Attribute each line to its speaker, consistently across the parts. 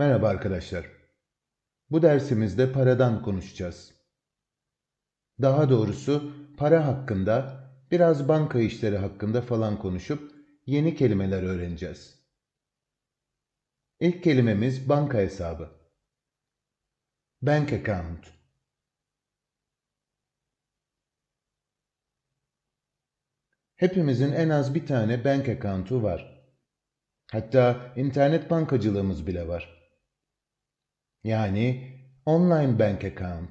Speaker 1: Merhaba arkadaşlar. Bu dersimizde paradan konuşacağız. Daha doğrusu para hakkında, biraz banka işleri hakkında falan konuşup yeni kelimeler öğreneceğiz. İlk kelimemiz banka hesabı. Bank account. Hepimizin en az bir tane bank account'u var. Hatta internet bankacılığımız bile var. Yani online bank account.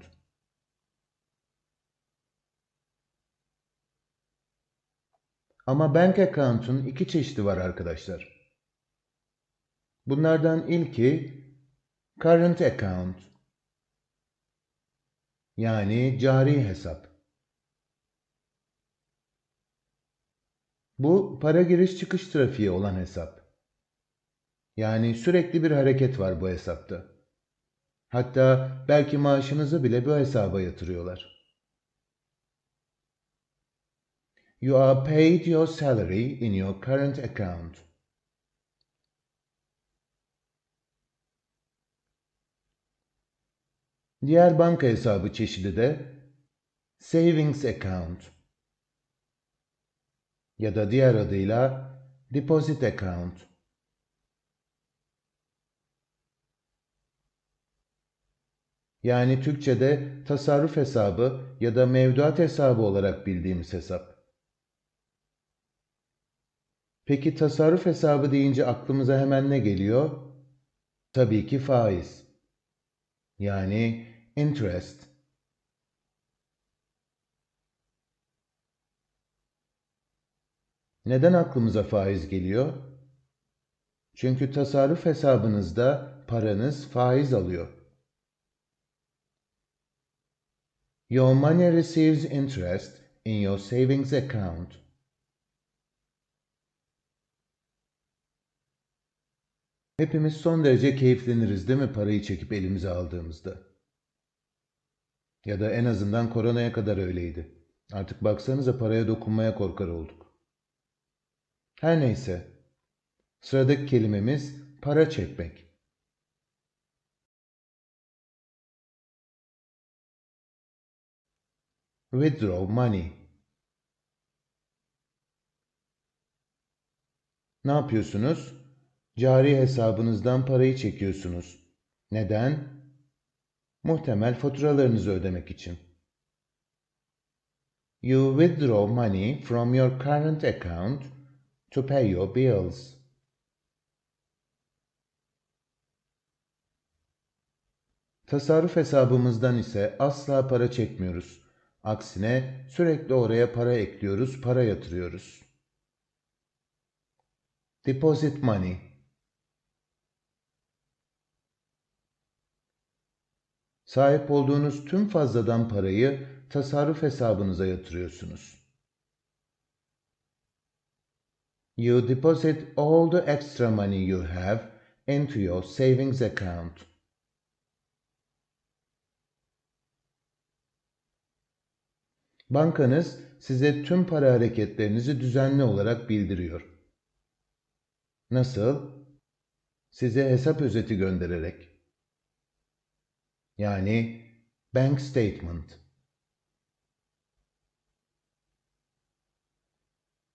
Speaker 1: Ama bank account'un iki çeşidi var arkadaşlar. Bunlardan ilki current account yani cari hesap. Bu para giriş çıkış trafiği olan hesap. Yani sürekli bir hareket var bu hesapta. Hatta belki maaşınızı bile bu hesaba yatırıyorlar. You are paid your salary in your current account. Diğer banka hesabı çeşidi de savings account ya da diğer adıyla deposit account. Yani Türkçe'de tasarruf hesabı ya da mevduat hesabı olarak bildiğimiz hesap. Peki tasarruf hesabı deyince aklımıza hemen ne geliyor? Tabii ki faiz. Yani interest. Neden aklımıza faiz geliyor? Çünkü tasarruf hesabınızda paranız faiz alıyor. Your money receives interest in your savings account. Hepimiz son derece keyifleniriz değil mi parayı çekip elimize aldığımızda? Ya da en azından koronaya kadar öyleydi. Artık baksanıza paraya dokunmaya korkar olduk. Her neyse. Sıradaki kelimemiz para çekmek. Withdraw money. Ne yapıyorsunuz? Cari hesabınızdan parayı çekiyorsunuz. Neden? Muhtemel faturalarınızı ödemek için. You withdraw money from your current account to pay your bills. Tasarruf hesabımızdan ise asla para çekmiyoruz. Aksine sürekli oraya para ekliyoruz, para yatırıyoruz. Deposit money. Sahip olduğunuz tüm fazladan parayı tasarruf hesabınıza yatırıyorsunuz. You deposit all the extra money you have into your savings account. Bankanız size tüm para hareketlerinizi düzenli olarak bildiriyor. Nasıl? Size hesap özeti göndererek. Yani bank statement.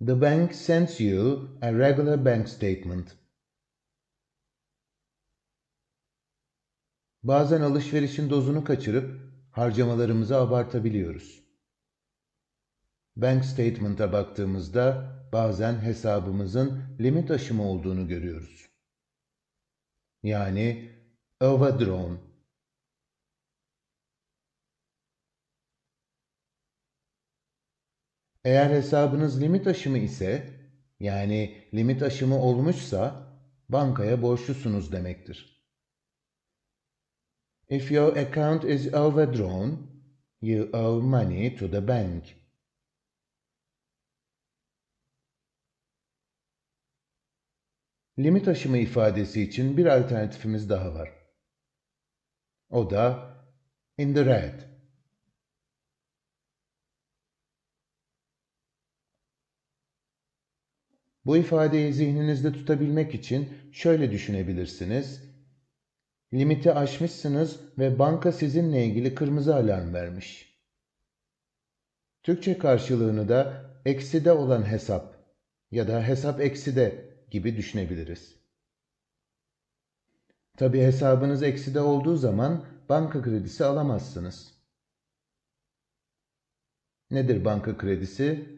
Speaker 1: The bank sends you a regular bank statement. Bazen alışverişin dozunu kaçırıp harcamalarımızı abartabiliyoruz. Bank statement'a baktığımızda bazen hesabımızın limit aşımı olduğunu görüyoruz. Yani overdrawn. Eğer hesabınız limit aşımı ise, yani limit aşımı olmuşsa bankaya borçlusunuz demektir. If your account is overdrawn, you owe money to the bank. Limit aşımı ifadesi için bir alternatifimiz daha var. O da in the red. Bu ifadeyi zihninizde tutabilmek için şöyle düşünebilirsiniz. Limiti aşmışsınız ve banka sizinle ilgili kırmızı alarm vermiş. Türkçe karşılığını da ekside olan hesap ya da hesap ekside gibi düşünebiliriz. Tabi hesabınız ekside olduğu zaman banka kredisi alamazsınız. Nedir banka kredisi?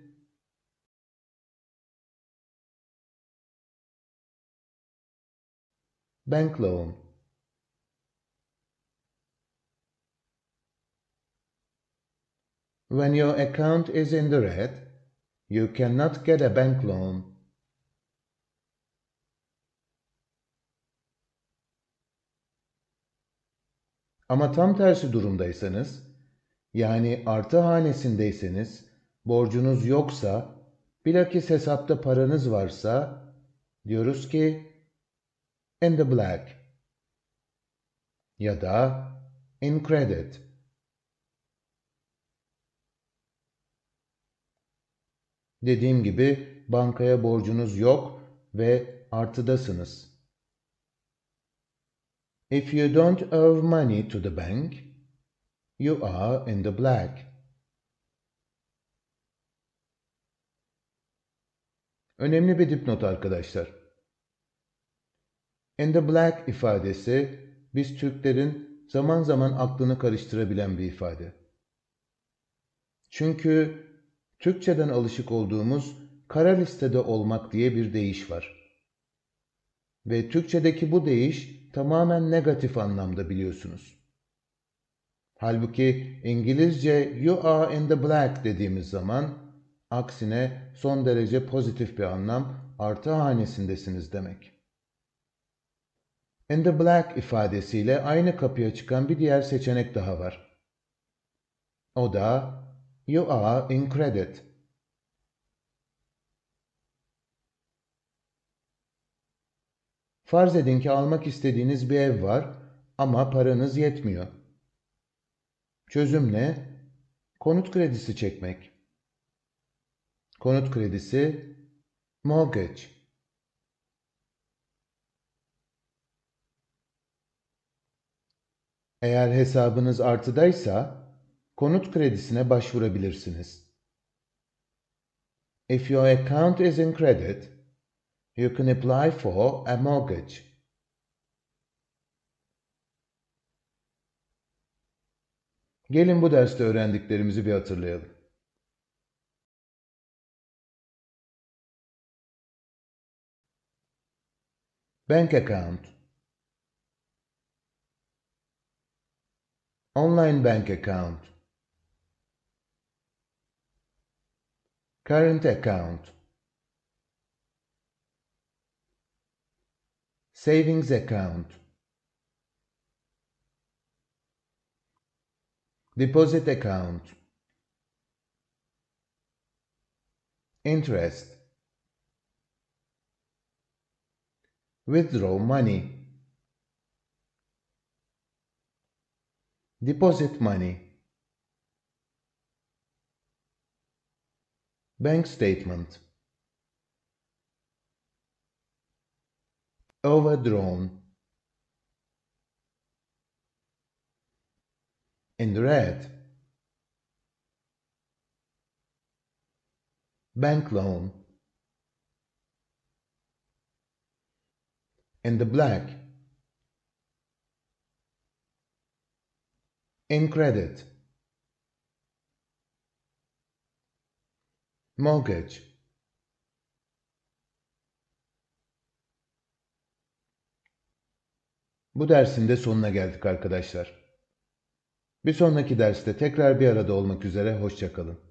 Speaker 1: Bank loan When your account is in the red, you cannot get a bank loan. Ama tam tersi durumdaysanız, yani artı hanesindeyseniz, borcunuz yoksa, bilakis hesapta paranız varsa, diyoruz ki in the black ya da in credit. Dediğim gibi bankaya borcunuz yok ve artıdasınız. If you don't owe money to the bank, you are in the black. Önemli bir dipnot arkadaşlar. In the black ifadesi biz Türklerin zaman zaman aklını karıştırabilen bir ifade. Çünkü Türkçeden alışık olduğumuz kara listede olmak diye bir deyiş var. Ve Türkçedeki bu değiş tamamen negatif anlamda biliyorsunuz. Halbuki İngilizce you are in the black dediğimiz zaman aksine son derece pozitif bir anlam artı hanesindesiniz demek. In the black ifadesiyle aynı kapıya çıkan bir diğer seçenek daha var. O da you are in credit Farz edin ki almak istediğiniz bir ev var ama paranız yetmiyor. Çözüm ne? Konut kredisi çekmek. Konut kredisi mortgage. Eğer hesabınız artıdaysa konut kredisine başvurabilirsiniz. If your account is in credit, You can apply for a mortgage. Gelin bu derste öğrendiklerimizi bir hatırlayalım. Bank account. Online bank account. Current account. savings account, deposit account, interest, withdraw money, deposit money, bank statement. overdrawn. In red. Bank loan. In the black. In credit. Mortgage. Bu dersin de sonuna geldik arkadaşlar. Bir sonraki derste tekrar bir arada olmak üzere hoşçakalın.